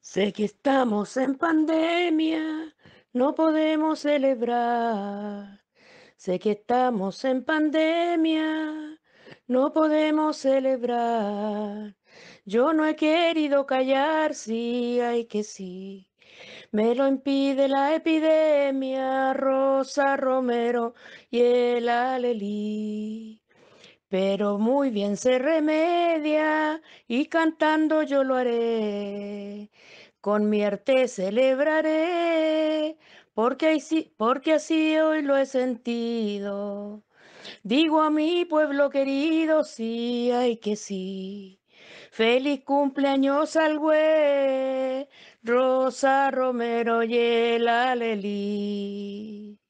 Sé que estamos en pandemia, no podemos celebrar. Sé que estamos en pandemia, no podemos celebrar. Yo no he querido callar, sí, hay que sí. Me lo impide la epidemia, Rosa Romero y el Alelí pero muy bien se remedia y cantando yo lo haré. Con mi arte celebraré, porque así, porque así hoy lo he sentido. Digo a mi pueblo querido, sí, ay que sí. Feliz cumpleaños al güey, Rosa Romero y el Alelí.